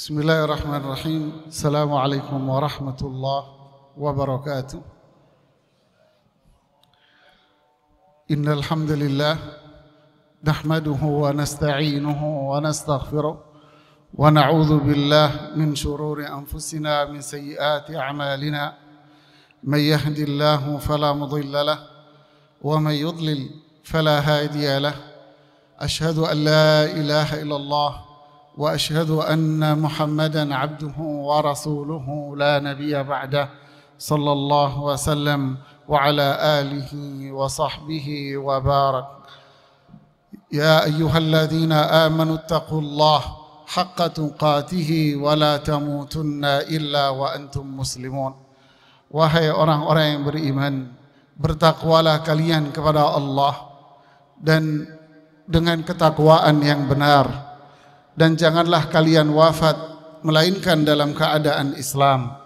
بسم الله الرحمن الرحيم السلام عليكم ورحمة الله وبركاته إن الحمد لله نحمده ونستعينه ونستغفره ونعوذ بالله من شرور أنفسنا من سيئات أعمالنا من يهد الله فلا مضل له ومن يضلل فلا هادي له أشهد أن لا إله إلا الله واشهد ان محمدا عبده ورسوله لا نبي بعده صلى الله وسلم وعلى اله وصحبه وبارك يا ايها الذين امنوا اتقوا الله حق تقاته ولا تموتن الا وانتم مسلمون وهي orang-orang yang beriman bertakwalah kalian kepada Allah dan dengan ketakwaan yang benar dan janganlah kalian wafat melainkan dalam keadaan Islam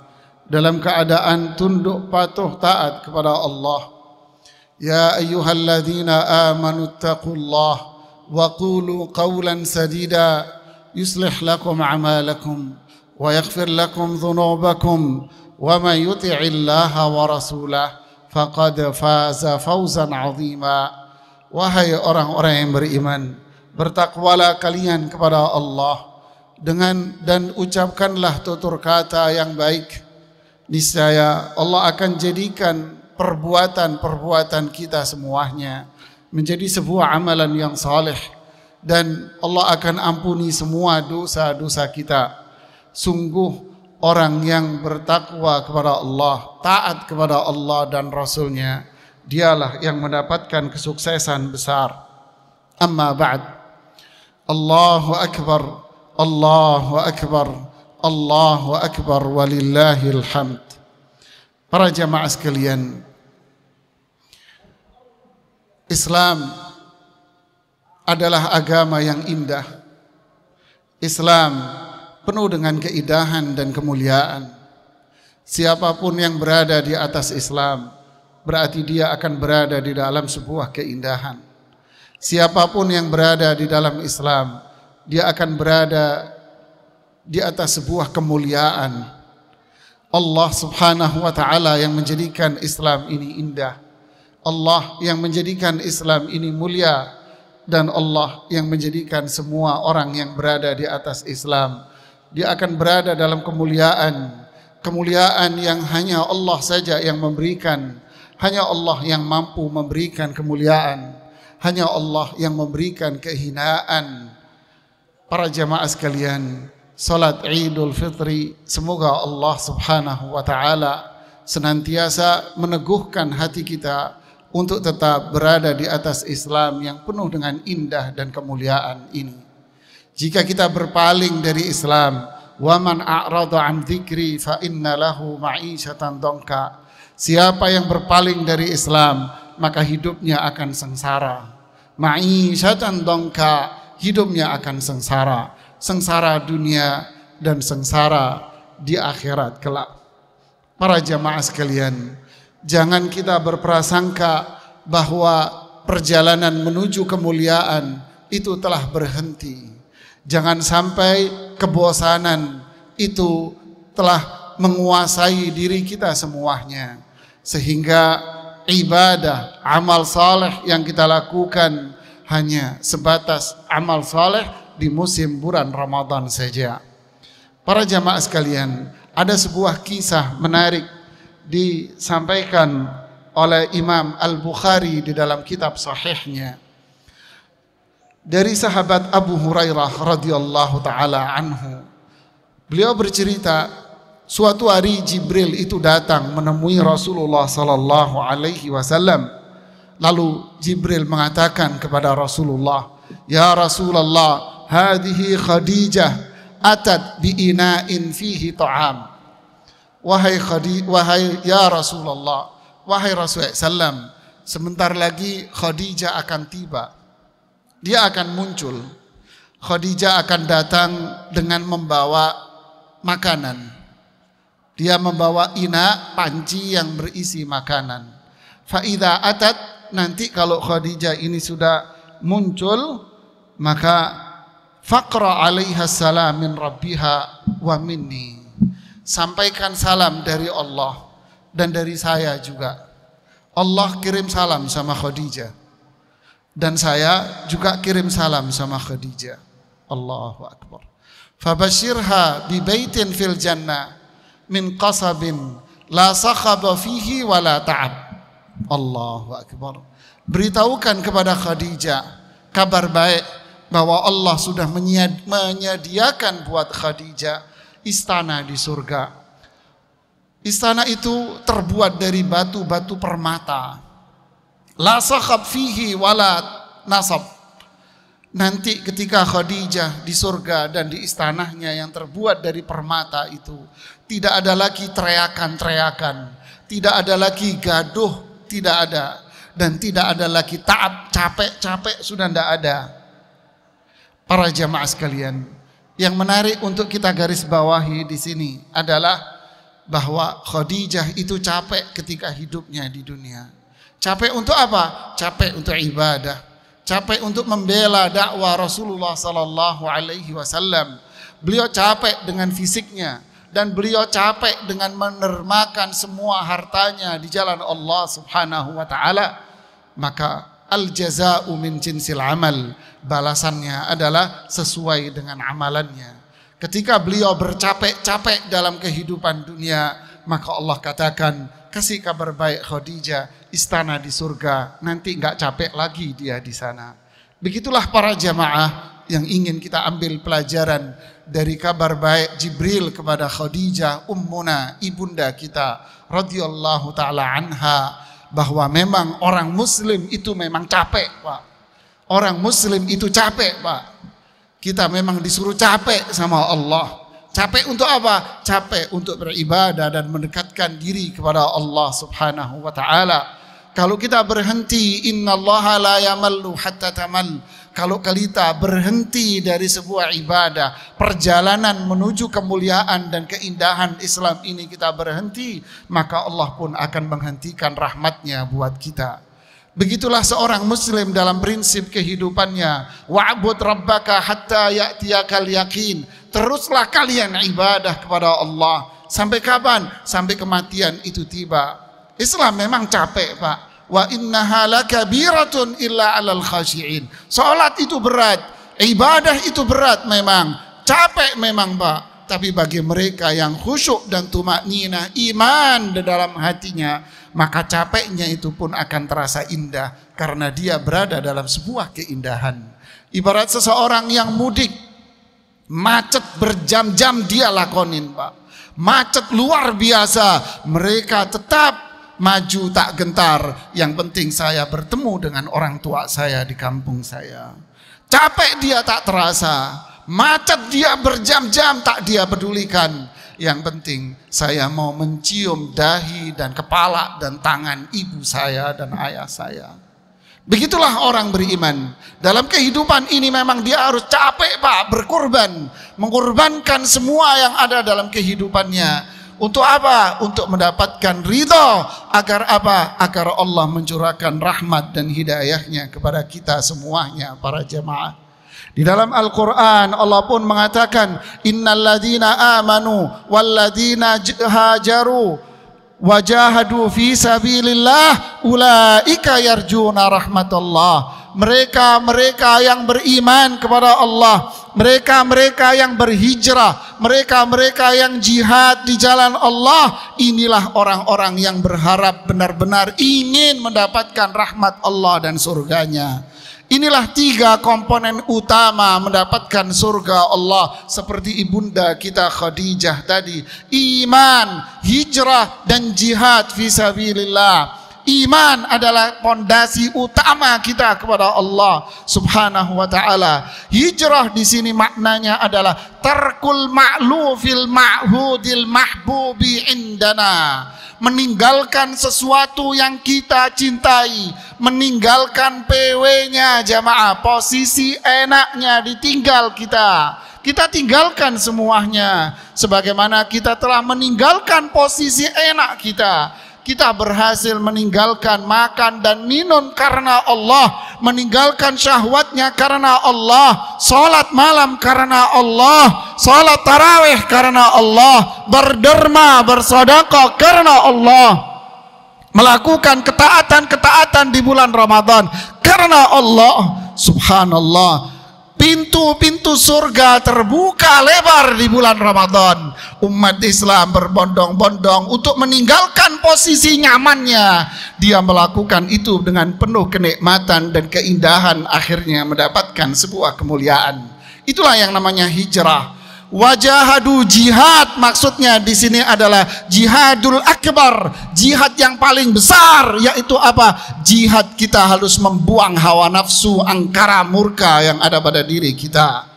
dalam keadaan tunduk patuh taat kepada Allah ya ayyuhalladzina amanu taqullah wa qulu qawlan sadida yuslih lakum a'malakum wa yaghfir lakum dhunubakum wa man yuti'illaha wa rasulah faqad faza fawzan 'azima wahai orang-orang yang beriman bertakwalah kalian kepada Allah dengan dan ucapkanlah tutur kata yang baik niscaya Allah akan jadikan perbuatan-perbuatan kita semuanya menjadi sebuah amalan yang saleh dan Allah akan ampuni semua dosa-dosa kita sungguh orang yang bertakwa kepada Allah taat kepada Allah dan Rasulnya dialah yang mendapatkan kesuksesan besar amma ba'd الله أكبر الله أكبر الله أكبر ولله الحمد Para jamaah sekalian Islam adalah agama yang indah Islam penuh dengan keindahan dan kemuliaan Siapapun yang berada di atas Islam berarti dia akan berada di dalam sebuah keindahan Siapapun yang berada di dalam Islam, dia akan berada di atas sebuah kemuliaan. Allah Subhanahu wa taala yang menjadikan Islam ini indah. Allah yang menjadikan Islam ini mulia dan Allah yang menjadikan semua orang yang berada di atas Islam dia akan berada dalam kemuliaan kemuliaan yang hanya Allah saja yang memberikan hanya Allah yang mampu memberikan kemuliaan hanya Allah yang memberikan kehinaan. Para jamaah sekalian, salat Idul Fitri semoga Allah Subhanahu wa taala senantiasa meneguhkan hati kita untuk tetap berada di atas Islam yang penuh dengan indah dan kemuliaan ini. Jika kita berpaling dari Islam, waman a'radu an dzikri fa inna lahu ma'isyatan dongka. Siapa yang berpaling dari Islam, maka hidupnya akan sengsara ma'isyatan dongka hidupnya akan sengsara sengsara dunia dan sengsara di akhirat kelak para jamaah sekalian jangan kita berprasangka bahwa perjalanan menuju kemuliaan itu telah berhenti jangan sampai kebosanan itu telah menguasai diri kita semuanya sehingga ibadah, amal saleh yang kita lakukan hanya sebatas amal saleh di musim bulan Ramadan saja. Para jamaah sekalian, ada sebuah kisah menarik disampaikan oleh Imam Al-Bukhari di dalam kitab sahihnya dari sahabat Abu Hurairah radhiyallahu taala anhu. Beliau bercerita Suatu hari Jibril itu datang menemui Rasulullah sallallahu alaihi wasallam. Lalu Jibril mengatakan kepada Rasulullah, "Ya Rasulullah, hadhihi Khadijah atat biina'in fihi ta'am." Wahai Khadijah, wahai ya Rasulullah, wahai Rasulullah sallam, sebentar lagi Khadijah akan tiba. Dia akan muncul. Khadijah akan datang dengan membawa makanan dia membawa ina panci yang berisi makanan. Faida atat nanti kalau Khadijah ini sudah muncul maka faqra alaiha salam min rabbiha wa minni. Sampaikan salam dari Allah dan dari saya juga. Allah kirim salam sama Khadijah. Dan saya juga kirim salam sama Khadijah. Allahu akbar. Fabashirha bi baitin fil jannah min qasabin la sakhaba fihi wa la ta'ab. Allahu akbar. Beritahukan kepada Khadijah kabar baik bahwa Allah sudah menyediakan buat Khadijah istana di surga. Istana itu terbuat dari batu-batu permata. La sakhab fihi wala nasab. Nanti ketika Khadijah di surga dan di istanahnya yang terbuat dari permata itu, tidak ada lagi teriakan-teriakan. Tidak ada lagi gaduh, tidak ada. Dan tidak ada lagi taat, capek-capek, sudah tidak ada. Para jamaah sekalian, yang menarik untuk kita garis bawahi di sini adalah bahwa Khadijah itu capek ketika hidupnya di dunia. Capek untuk apa? Capek untuk ibadah capek untuk membela dakwah Rasulullah Sallallahu Alaihi Wasallam. Beliau capek dengan fisiknya, dan beliau capek dengan menermakan semua hartanya di jalan Allah Subhanahu wa taala maka al jazaa'u min jinsil amal balasannya adalah sesuai dengan amalannya ketika beliau bercapek-capek dalam kehidupan dunia maka Allah katakan kasih kabar baik Khadijah istana di surga nanti nggak capek lagi dia di sana begitulah para jamaah yang ingin kita ambil pelajaran dari kabar baik Jibril kepada Khadijah ummuna ibunda kita radhiyallahu taala anha bahwa memang orang muslim itu memang capek, Pak. Orang muslim itu capek, Pak. Kita memang disuruh capek sama Allah. Capek untuk apa? Capek untuk beribadah dan mendekatkan diri kepada Allah Subhanahu wa taala. Kalau kita berhenti, innallaha la yamallu hatta tamal kalau kita berhenti dari sebuah ibadah, perjalanan menuju kemuliaan dan keindahan Islam ini kita berhenti, maka Allah pun akan menghentikan rahmatnya buat kita. Begitulah seorang muslim dalam prinsip kehidupannya. Wa'bud rabbaka hatta ya'tiakal yakin. Teruslah kalian ibadah kepada Allah. Sampai kapan? Sampai kematian itu tiba. Islam memang capek, Pak wa innaha illa alal khasyi'in. Salat itu berat, ibadah itu berat memang, capek memang Pak. Tapi bagi mereka yang khusyuk dan tumak nina, iman di dalam hatinya, maka capeknya itu pun akan terasa indah karena dia berada dalam sebuah keindahan. Ibarat seseorang yang mudik, macet berjam-jam dia lakonin Pak. Macet luar biasa, mereka tetap maju tak gentar. Yang penting saya bertemu dengan orang tua saya di kampung saya. Capek dia tak terasa, macet dia berjam-jam tak dia pedulikan. Yang penting saya mau mencium dahi dan kepala dan tangan ibu saya dan ayah saya. Begitulah orang beriman. Dalam kehidupan ini memang dia harus capek pak, berkorban. Mengorbankan semua yang ada dalam kehidupannya untuk apa? Untuk mendapatkan ridho. Agar apa? Agar Allah mencurahkan rahmat dan hidayahnya kepada kita semuanya para jemaah. Di dalam Al-Quran Allah pun mengatakan Innalladzina amanu Walladzina hajaru Wajahadu fi sabilillah Ulaika yarjuna rahmatullah Mereka-mereka yang beriman kepada Allah mereka-mereka yang berhijrah, mereka-mereka yang jihad di jalan Allah, inilah orang-orang yang berharap benar-benar ingin mendapatkan rahmat Allah dan surganya. Inilah tiga komponen utama mendapatkan surga Allah seperti ibunda kita Khadijah tadi. Iman, hijrah, dan jihad visabilillah. Iman adalah pondasi utama kita kepada Allah Subhanahu wa taala. Hijrah di sini maknanya adalah tarkul ma'lufil ma'hudil mahbubi indana. Meninggalkan sesuatu yang kita cintai, meninggalkan PW-nya jamaah, posisi enaknya ditinggal kita kita tinggalkan semuanya sebagaimana kita telah meninggalkan posisi enak kita kita berhasil meninggalkan makan dan minum karena Allah, meninggalkan syahwatnya karena Allah, salat malam karena Allah, salat tarawih karena Allah, berderma, bersodakoh karena Allah, melakukan ketaatan-ketaatan di bulan Ramadan karena Allah. Subhanallah Pintu-pintu surga terbuka lebar di bulan Ramadan. Umat Islam berbondong-bondong untuk meninggalkan posisi nyamannya. Dia melakukan itu dengan penuh kenikmatan dan keindahan akhirnya mendapatkan sebuah kemuliaan. Itulah yang namanya hijrah wajahadu jihad maksudnya di sini adalah jihadul akbar jihad yang paling besar yaitu apa jihad kita harus membuang hawa nafsu angkara murka yang ada pada diri kita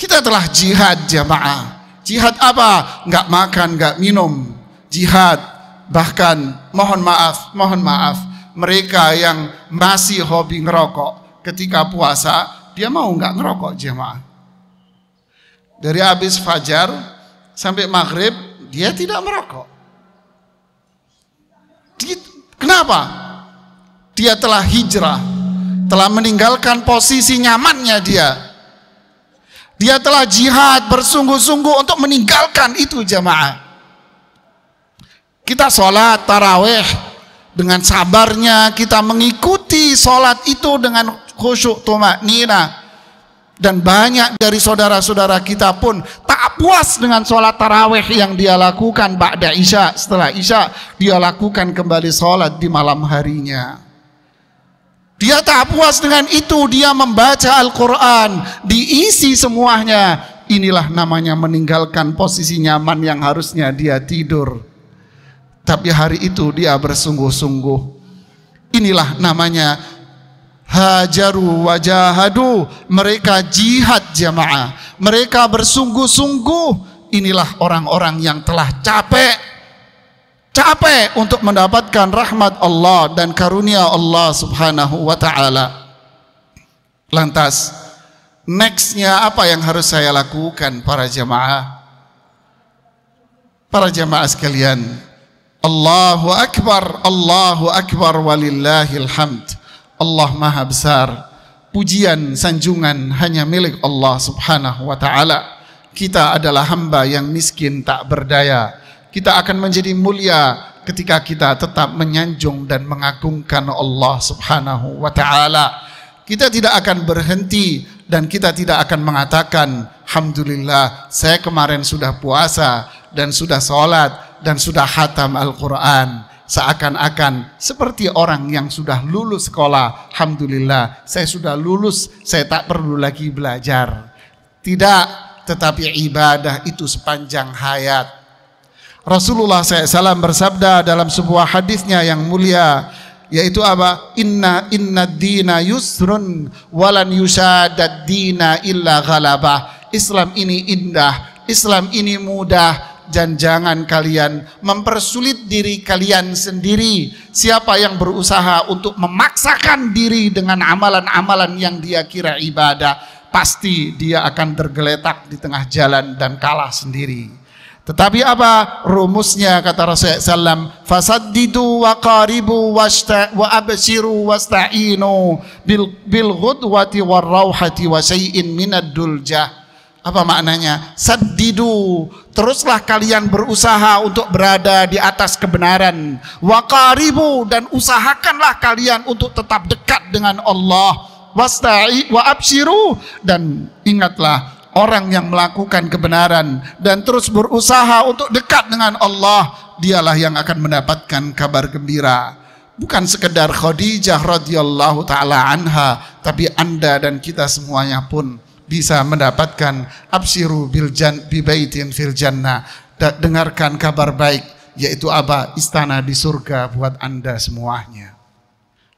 kita telah jihad jamaah jihad apa nggak makan nggak minum jihad bahkan mohon maaf mohon maaf mereka yang masih hobi ngerokok ketika puasa dia mau nggak ngerokok jemaah dari habis fajar sampai maghrib dia tidak merokok. Kenapa? Dia telah hijrah, telah meninggalkan posisi nyamannya dia. Dia telah jihad bersungguh-sungguh untuk meninggalkan itu jamaah. Kita sholat taraweh dengan sabarnya, kita mengikuti sholat itu dengan khusyuk tumak nina dan banyak dari saudara-saudara kita pun tak puas dengan sholat taraweh yang dia lakukan Ba'da Isya. Setelah Isya, dia lakukan kembali sholat di malam harinya. Dia tak puas dengan itu, dia membaca Al-Quran, diisi semuanya. Inilah namanya meninggalkan posisi nyaman yang harusnya dia tidur. Tapi hari itu dia bersungguh-sungguh. Inilah namanya hajaru wajahadu mereka jihad jamaah mereka bersungguh-sungguh inilah orang-orang yang telah capek capek untuk mendapatkan rahmat Allah dan karunia Allah subhanahu wa ta'ala lantas nextnya apa yang harus saya lakukan para jamaah para jamaah sekalian Allahu Akbar Allahu Akbar walillahilhamd Allah Maha Besar. Pujian sanjungan hanya milik Allah Subhanahu wa taala. Kita adalah hamba yang miskin tak berdaya. Kita akan menjadi mulia ketika kita tetap menyanjung dan mengagungkan Allah Subhanahu wa taala. Kita tidak akan berhenti dan kita tidak akan mengatakan Alhamdulillah saya kemarin sudah puasa dan sudah sholat dan sudah hatam Al-Quran seakan-akan seperti orang yang sudah lulus sekolah. Alhamdulillah, saya sudah lulus, saya tak perlu lagi belajar. Tidak, tetapi ibadah itu sepanjang hayat. Rasulullah SAW bersabda dalam sebuah hadisnya yang mulia, yaitu apa inna inna dina yusrun walan yusadad dina illa ghalabah Islam ini indah Islam ini mudah dan jangan kalian mempersulit diri kalian sendiri. Siapa yang berusaha untuk memaksakan diri dengan amalan-amalan yang dia kira ibadah, pasti dia akan tergeletak di tengah jalan dan kalah sendiri. Tetapi apa rumusnya kata Rasulullah SAW Fasaddidu wa qaribu wa, wa absiru bil, bil ghudwati wa rawhati wa minad duljah apa maknanya? Sadidu, teruslah kalian berusaha untuk berada di atas kebenaran. Waqaribu dan usahakanlah kalian untuk tetap dekat dengan Allah. Wasta'i wa dan ingatlah orang yang melakukan kebenaran dan terus berusaha untuk dekat dengan Allah, dialah yang akan mendapatkan kabar gembira bukan sekedar Khadijah radhiyallahu taala anha, tapi Anda dan kita semuanya pun bisa mendapatkan absiru bil jan bibaitin fil jannah. Dengarkan kabar baik yaitu apa? Istana di surga buat Anda semuanya.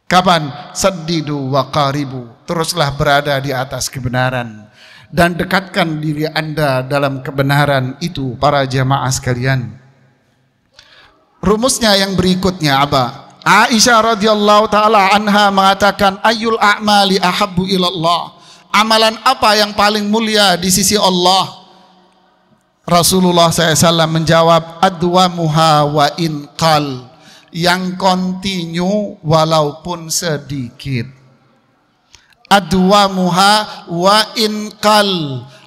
Kapan sadidu wa qaribu, teruslah berada di atas kebenaran dan dekatkan diri Anda dalam kebenaran itu para jemaah sekalian. Rumusnya yang berikutnya apa? Aisyah radhiyallahu taala anha mengatakan ayul a'mali ahabbu ilallah Amalan apa yang paling mulia di sisi Allah? Rasulullah SAW menjawab adwa muha wa inqal yang kontinu walaupun sedikit adwa muha wa inqal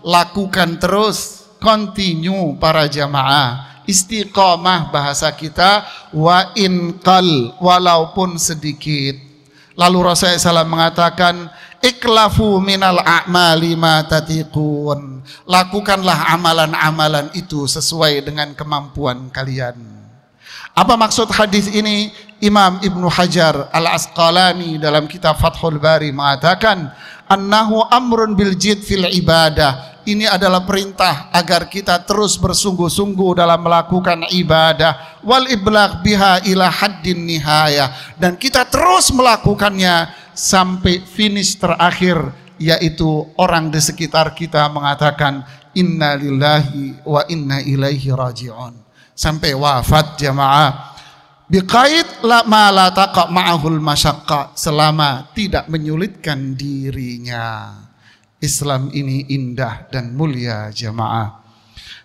lakukan terus kontinu para jamaah istiqomah bahasa kita wa inqal walaupun sedikit lalu Rasulullah SAW mengatakan iklafu minal a'mali ma tatiqun lakukanlah amalan-amalan itu sesuai dengan kemampuan kalian apa maksud hadis ini Imam Ibnu Hajar Al-Asqalani dalam kitab Fathul Bari mengatakan annahu amrun bil jid fil ibadah ini adalah perintah agar kita terus bersungguh-sungguh dalam melakukan ibadah wal iblaq biha ila haddin nihaya dan kita terus melakukannya sampai finish terakhir yaitu orang di sekitar kita mengatakan inna lillahi wa inna ilaihi raji'un sampai wafat jamaah biqait la ma la taqa ma'ahul masyaqqa selama tidak menyulitkan dirinya Islam ini indah dan mulia jamaah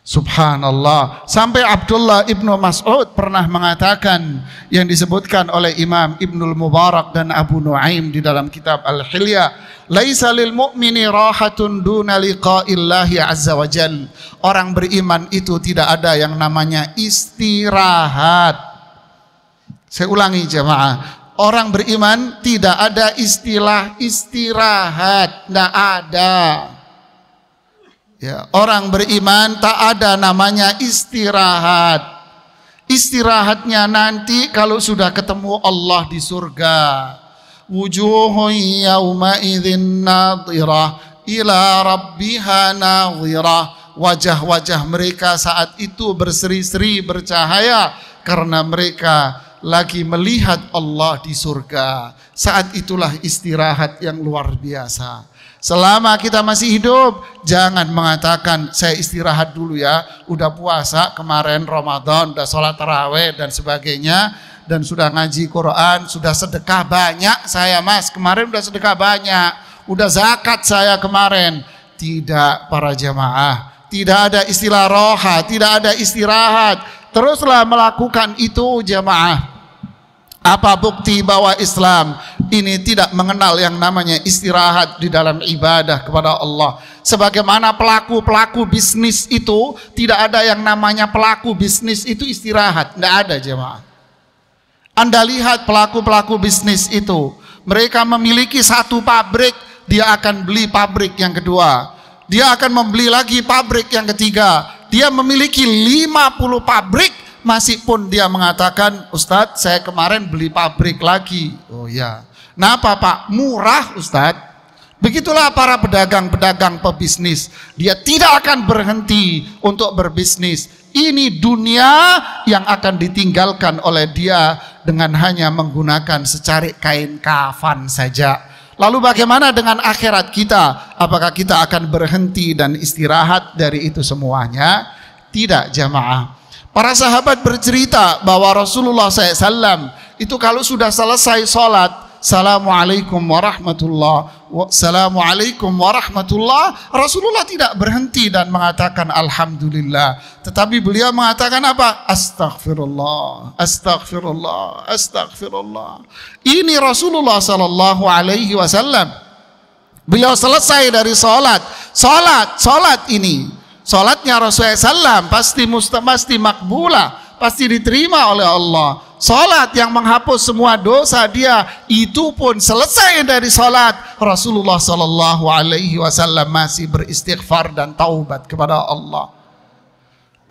Subhanallah. Sampai Abdullah ibnu Mas'ud pernah mengatakan yang disebutkan oleh Imam Ibnul Mubarak dan Abu Nuaim di dalam kitab Al-Hilya, "Laisa lil mu'mini rahatun duna liqa'illahi azza wa jal. Orang beriman itu tidak ada yang namanya istirahat. Saya ulangi jemaah, orang beriman tidak ada istilah istirahat, tidak ada. Ya, orang beriman tak ada namanya istirahat. Istirahatnya nanti kalau sudah ketemu Allah di surga. Wujuhun yawma idzin nadhirah ila rabbiha nadhirah. Wajah-wajah mereka saat itu berseri-seri bercahaya karena mereka lagi melihat Allah di surga. Saat itulah istirahat yang luar biasa. Selama kita masih hidup, jangan mengatakan saya istirahat dulu ya, udah puasa kemarin Ramadan, udah sholat terawih dan sebagainya, dan sudah ngaji Quran, sudah sedekah banyak saya mas, kemarin udah sedekah banyak, udah zakat saya kemarin. Tidak para jamaah, tidak ada istilah roha, tidak ada istirahat. Teruslah melakukan itu jamaah. Apa bukti bahwa Islam ini tidak mengenal yang namanya istirahat di dalam ibadah kepada Allah. Sebagaimana pelaku-pelaku bisnis itu tidak ada yang namanya pelaku bisnis itu istirahat, tidak ada jemaah. Anda lihat pelaku-pelaku bisnis itu, mereka memiliki satu pabrik, dia akan beli pabrik yang kedua. Dia akan membeli lagi pabrik yang ketiga. Dia memiliki 50 pabrik masih pun dia mengatakan, Ustadz saya kemarin beli pabrik lagi. Oh ya, apa Pak? Murah Ustadz. Begitulah para pedagang-pedagang pebisnis. Dia tidak akan berhenti untuk berbisnis. Ini dunia yang akan ditinggalkan oleh dia dengan hanya menggunakan secarik kain kafan saja. Lalu bagaimana dengan akhirat kita? Apakah kita akan berhenti dan istirahat dari itu semuanya? Tidak jamaah. Para sahabat bercerita bahwa Rasulullah SAW itu kalau sudah selesai sholat, Assalamualaikum warahmatullah Assalamualaikum warahmatullah Rasulullah tidak berhenti dan mengatakan Alhamdulillah Tetapi beliau mengatakan apa? Astaghfirullah Astaghfirullah Astaghfirullah Ini Rasulullah Sallallahu Alaihi Wasallam Beliau selesai dari sholat Sholat, sholat ini Sholatnya Rasulullah Sallam pasti, pasti makbula, Pasti diterima oleh Allah Salat yang menghapus semua dosa dia itu pun selesai dari salat Rasulullah Shallallahu alaihi wasallam masih beristighfar dan taubat kepada Allah.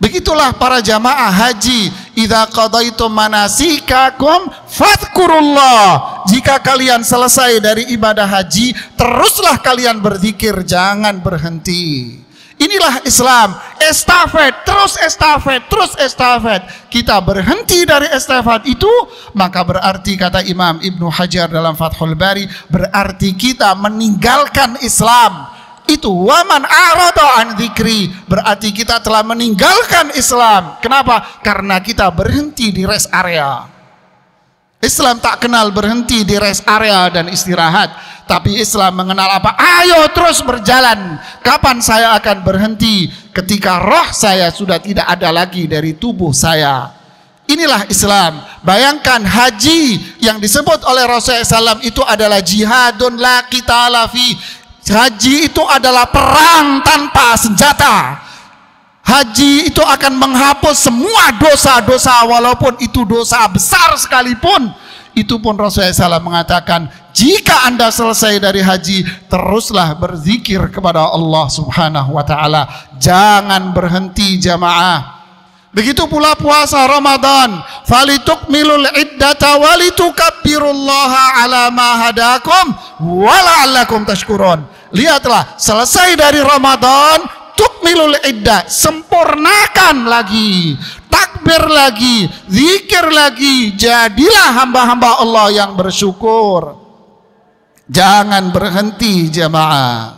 Begitulah para jamaah haji, idza qadaitum manasikakum fatkurullah. Jika kalian selesai dari ibadah haji, teruslah kalian berzikir, jangan berhenti. Inilah Islam, estafet, terus estafet, terus estafet. Kita berhenti dari estafet itu, maka berarti kata Imam Ibnu Hajar dalam Fathul Bari, berarti kita meninggalkan Islam. Itu waman arada an dzikri, berarti kita telah meninggalkan Islam. Kenapa? Karena kita berhenti di rest area. Islam tak kenal berhenti di rest area dan istirahat tapi Islam mengenal apa? Ayo terus berjalan. Kapan saya akan berhenti? Ketika roh saya sudah tidak ada lagi dari tubuh saya. Inilah Islam. Bayangkan haji yang disebut oleh Rasulullah SAW itu adalah jihadun la kita lafi. Haji itu adalah perang tanpa senjata. Haji itu akan menghapus semua dosa-dosa walaupun itu dosa besar sekalipun. Itu pun Rasulullah SAW mengatakan jika Anda selesai dari haji, teruslah berzikir kepada Allah Subhanahu wa taala. Jangan berhenti jamaah. Begitu pula puasa Ramadan. Falitukmilul iddata walitukabbirullaha ala ma hadakum wala'allakum tashkurun. Lihatlah, selesai dari Ramadan, tukmilul idda sempurnakan lagi takbir lagi, zikir lagi, jadilah hamba-hamba Allah yang bersyukur. Jangan berhenti jemaah.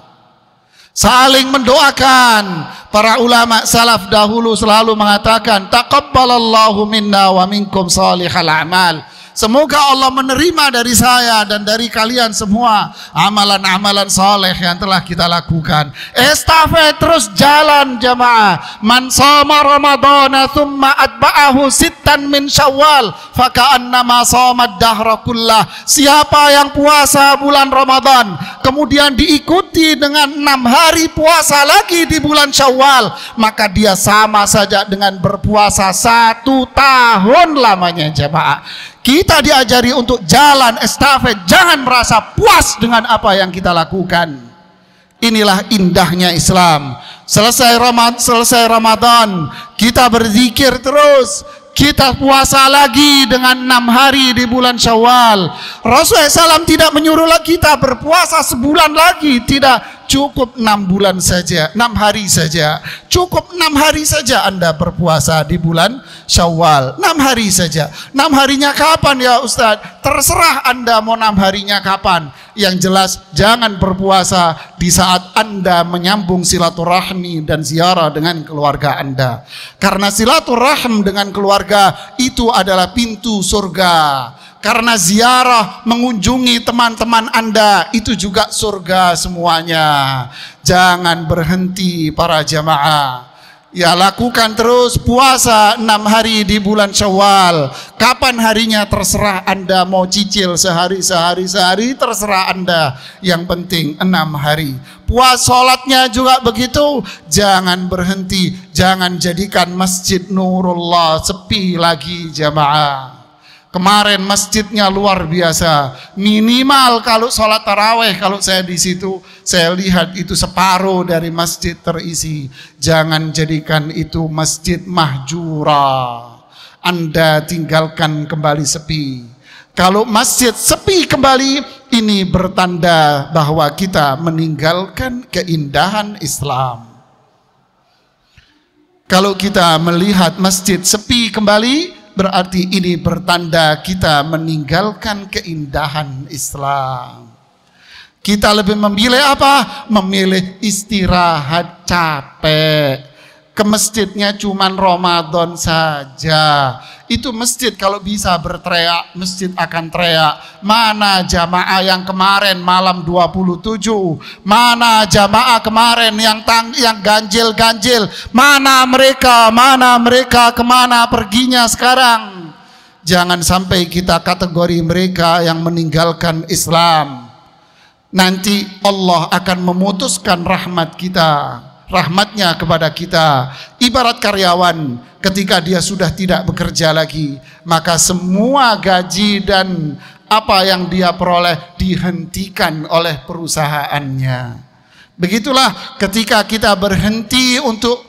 Saling mendoakan. Para ulama salaf dahulu selalu mengatakan, "Taqabbalallahu minna wa minkum salihal amal." Semoga Allah menerima dari saya dan dari kalian semua amalan-amalan soleh yang telah kita lakukan. Estafet terus jalan jemaah. Man sama Ramadana thumma atba'ahu sittan min syawal faka'annama samad dahra Siapa yang puasa bulan Ramadan kemudian diikuti dengan enam hari puasa lagi di bulan syawal maka dia sama saja dengan berpuasa satu tahun lamanya jemaah. Kita diajari untuk jalan estafet, jangan merasa puas dengan apa yang kita lakukan. Inilah indahnya Islam. Selesai Ramad, selesai Ramadan, kita berzikir terus, kita puasa lagi dengan enam hari di bulan Syawal. Rasulullah SAW tidak menyuruh kita berpuasa sebulan lagi, tidak cukup enam bulan saja, enam hari saja, cukup enam hari saja Anda berpuasa di bulan Syawal, enam hari saja. Enam harinya kapan ya Ustadz? Terserah Anda mau enam harinya kapan. Yang jelas jangan berpuasa di saat Anda menyambung silaturahmi dan ziarah dengan keluarga Anda. Karena silaturahmi dengan keluarga itu adalah pintu surga karena ziarah mengunjungi teman-teman Anda itu juga surga semuanya. Jangan berhenti para jamaah. Ya lakukan terus puasa enam hari di bulan Syawal. Kapan harinya terserah Anda mau cicil sehari sehari sehari terserah Anda. Yang penting enam hari. Puas sholatnya juga begitu. Jangan berhenti, jangan jadikan masjid Nurullah sepi lagi jamaah. Kemarin masjidnya luar biasa. Minimal kalau sholat taraweh, kalau saya di situ, saya lihat itu separuh dari masjid terisi. Jangan jadikan itu masjid mahjura. Anda tinggalkan kembali sepi. Kalau masjid sepi kembali, ini bertanda bahwa kita meninggalkan keindahan Islam. Kalau kita melihat masjid sepi kembali, berarti ini bertanda kita meninggalkan keindahan Islam. Kita lebih memilih apa? Memilih istirahat capek ke masjidnya cuman Ramadan saja. Itu masjid kalau bisa berteriak, masjid akan teriak. Mana jamaah yang kemarin malam 27? Mana jamaah kemarin yang tang yang ganjil-ganjil? Mana mereka? Mana mereka? Kemana perginya sekarang? Jangan sampai kita kategori mereka yang meninggalkan Islam. Nanti Allah akan memutuskan rahmat kita rahmatnya kepada kita. Ibarat karyawan ketika dia sudah tidak bekerja lagi, maka semua gaji dan apa yang dia peroleh dihentikan oleh perusahaannya. Begitulah ketika kita berhenti untuk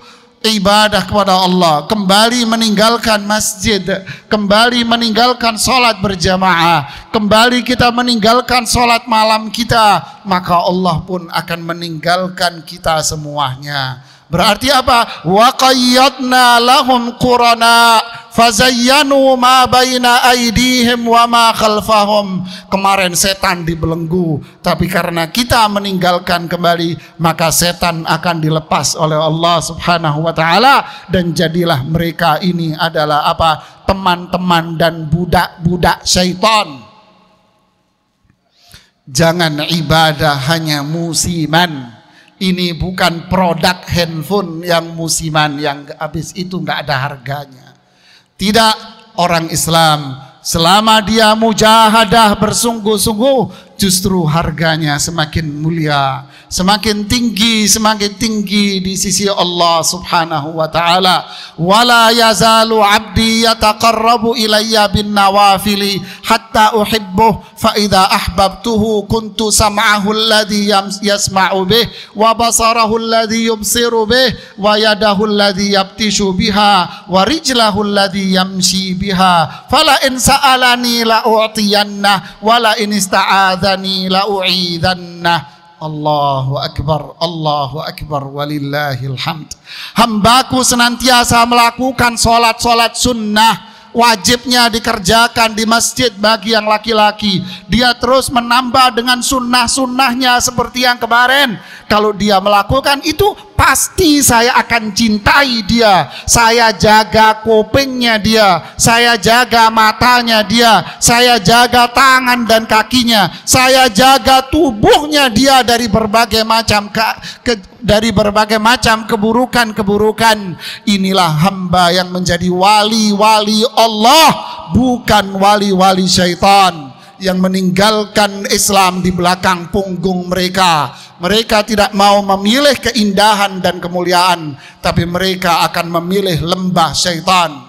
ibadah kepada Allah, kembali meninggalkan masjid, kembali meninggalkan sholat berjamaah, kembali kita meninggalkan sholat malam kita, maka Allah pun akan meninggalkan kita semuanya. Berarti apa? Wa qayyadna lahum qurana fazayyanu ma baina aydihim wa ma khalfahum. Kemarin setan dibelenggu, tapi karena kita meninggalkan kembali, maka setan akan dilepas oleh Allah Subhanahu wa taala dan jadilah mereka ini adalah apa? teman-teman dan budak-budak syaitan. Jangan ibadah hanya musiman ini bukan produk handphone yang musiman yang habis itu nggak ada harganya. Tidak orang Islam selama dia mujahadah bersungguh-sungguh justru harganya semakin mulia, semakin tinggi, semakin tinggi di sisi Allah Subhanahu wa taala. Wala yazalu 'abdi yataqarrabu ilayya bin nawafili hatta uhibbuh fa idza ahbabtuhu kuntu sam'ahu alladhi yasma'u bih wa basarahu alladhi yubsiru bih wa yadahu alladhi yabtishu biha wa rijlahu alladhi yamshi biha fala in sa'alani la u'tiyanna wala in ista'adha a'adani la'u'idhannah Allahu Akbar, Allahu Akbar, walillahil hamd. Hambaku senantiasa melakukan sholat-sholat sunnah, wajibnya dikerjakan di masjid bagi yang laki-laki. Dia terus menambah dengan sunnah-sunnahnya seperti yang kemarin. Kalau dia melakukan itu, pasti saya akan cintai dia. Saya jaga kupingnya dia, saya jaga matanya dia, saya jaga tangan dan kakinya, saya jaga tubuhnya dia dari berbagai macam ke, ke, dari berbagai macam keburukan-keburukan. Inilah hamba yang menjadi wali-wali Allah, bukan wali-wali syaitan yang meninggalkan Islam di belakang punggung mereka mereka tidak mau memilih keindahan dan kemuliaan, tapi mereka akan memilih lembah syaitan.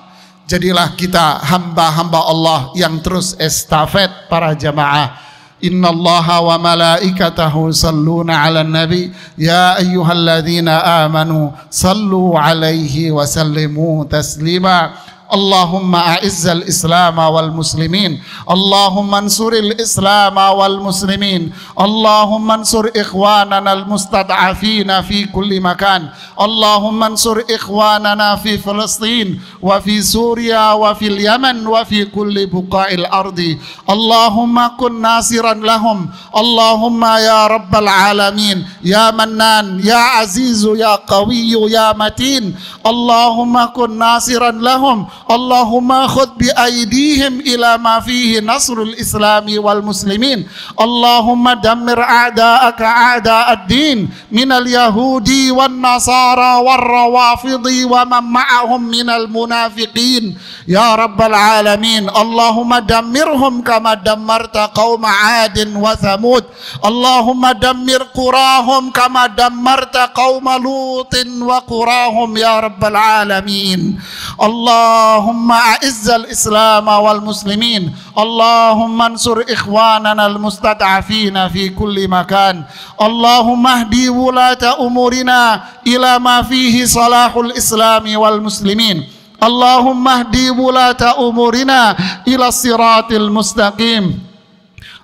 Jadilah kita hamba-hamba Allah yang terus estafet para jamaah. Inna Allah wa malaikatahu salluna ala nabi Ya ayyuhalladzina amanu Sallu alaihi wa sallimu taslima اللهم أعز الإسلام والمسلمين اللهم انصر الإسلام والمسلمين اللهم انصر إخواننا المستضعفين في كل مكان اللهم انصر إخواننا في فلسطين وفي سوريا وفي اليمن وفي كل بقاع الأرض اللهم كن ناصرا لهم اللهم يا رب العالمين يا منان يا عزيز يا قوي يا متين اللهم كن ناصرا لهم اللهم خذ بأيديهم إلى ما فيه نصر الإسلام والمسلمين اللهم دمر أعداءك أعداء الدين من اليهود والنصارى والروافض ومن معهم من المنافقين يا رب العالمين اللهم دمرهم كما دمرت قوم عاد وثمود اللهم دمر قراهم كما دمرت قوم لوط وقراهم يا رب العالمين الله اللهم أعز الإسلام والمسلمين اللهم انصر إخواننا المستضعفين في كل مكان اللهم اهدي ولاة أمورنا إلى ما فيه صلاح الإسلام والمسلمين اللهم اهدي ولاة أمورنا إلى الصراط المستقيم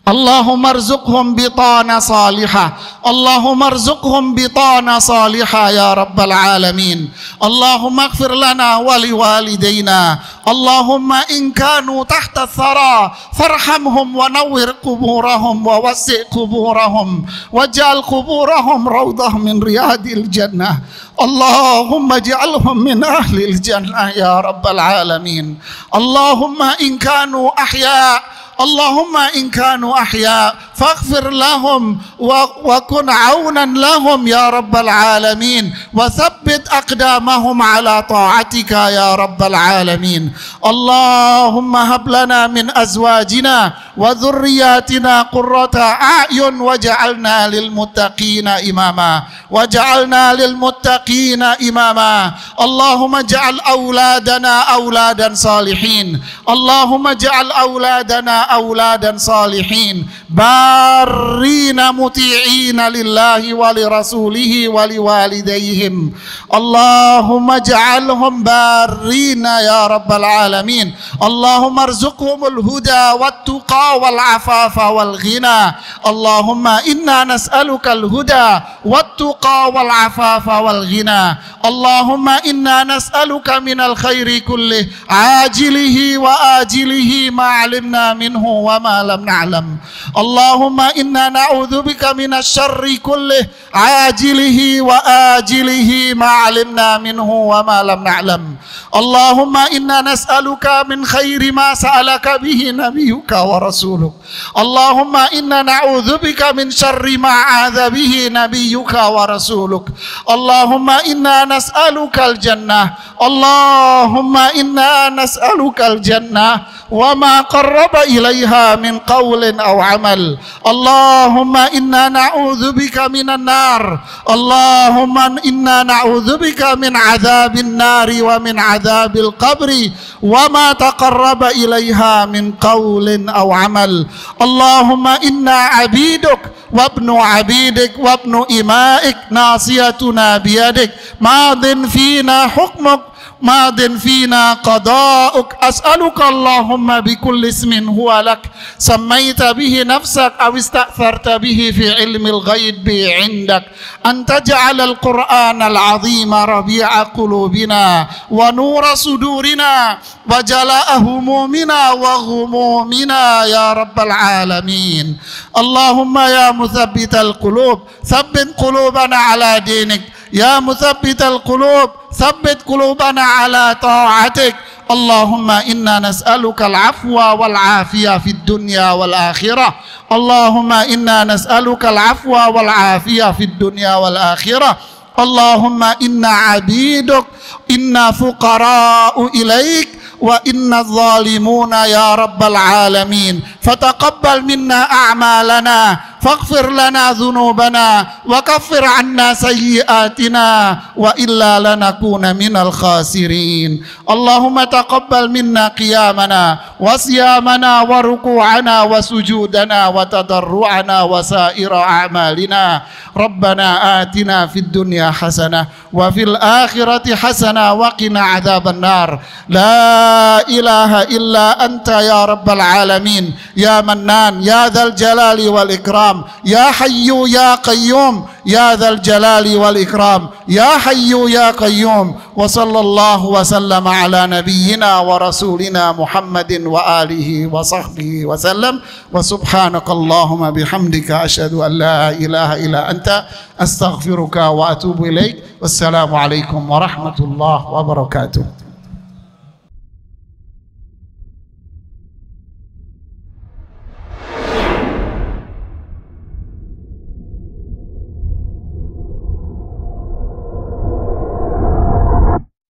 اللهم ارزقهم بطانة صالحة اللهم ارزقهم بطانة صالحة يا رب العالمين اللهم اغفر لنا ولوالدينا اللهم إن كانوا تحت الثرى فارحمهم ونور قبورهم ووسع قبورهم واجعل قبورهم روضة من رياض الجنة اللهم اجعلهم من أهل الجنة يا رب العالمين اللهم إن كانوا أحياء اللهم إن كانوا أحياء فاغفر لهم وكن عونا لهم يا رب العالمين وثبت أقدامهم على طاعتك يا رب العالمين اللهم هب لنا من أزواجنا وذرياتنا قرة أعين وجعلنا للمتقين إماما وجعلنا للمتقين إماما اللهم اجعل أولادنا أولادا صالحين اللهم اجعل أولادنا أولادا صالحين بارين مطيعين لله ولرسوله ولوالديهم اللهم اجعلهم بارين يا رب العالمين اللهم ارزقهم الهدى والتقى والعفاف والغنى اللهم إنا نسألك الهدى والتقى والعفاف والغنى اللهم إنا نسألك من الخير كله عاجله وآجله ما علمنا منه نعلمه وما لم نعلم اللهم إنا نعوذ بك من الشر كله عاجله وآجله ما علمنا منه وما لم نعلم اللهم إنا نسألك من خير ما سألك به نبيك ورسولك اللهم إنا نعوذ بك من شر ما عاذ به نبيك ورسولك اللهم إنا نسألك الجنة اللهم إنا نسألك الجنة وما قرب إلى إليها من قول أو عمل اللهم إنا نعوذ بك من النار اللهم إنا نعوذ بك من عذاب النار ومن عذاب القبر وما تقرب إليها من قول أو عمل اللهم إنا عبيدك وابن عبيدك وابن إمائك ناصيتنا بيدك ماض فينا حكمك ماض فينا قضاؤك أسألك اللهم بكل اسم هو لك سميت به نفسك أو استأثرت به في علم الغيب عندك أن تجعل القرآن العظيم ربيع قلوبنا ونور صدورنا وجلاء همومنا وغمومنا يا رب العالمين اللهم يا مثبت القلوب ثبت قلوبنا على دينك يا مثبت القلوب ثبت قلوبنا على طاعتك اللهم إنا نسألك العفو والعافية في الدنيا والآخرة اللهم إنا نسألك العفو والعافية في الدنيا والآخرة اللهم إنا عبيدك إنا فقراء إليك وإن الظالمون يا رب العالمين فتقبل منا أعمالنا faghfir lana dhunubana wa kaffir anna sayyiatina wa illa lanakuna minal khasirin Allahumma taqabbal minna qiyamana wa siyamana wa ruku'ana wa sujudana wa tadarru'ana wa saira a'malina Rabbana atina fid dunya hasanah wa fil akhirati hasanah wa qina adhaban nar la ilaha illa anta ya rabbal alamin ya mannan ya dzal jalali wal ikram والإكرام يا حي يا قيوم يا ذا الجلال والإكرام يا حي يا قيوم وصلى الله وسلم على نبينا ورسولنا محمد وآله وصحبه وسلم وسبحانك اللهم بحمدك أشهد أن لا إله إلا أنت أستغفرك وأتوب إليك والسلام عليكم ورحمة الله وبركاته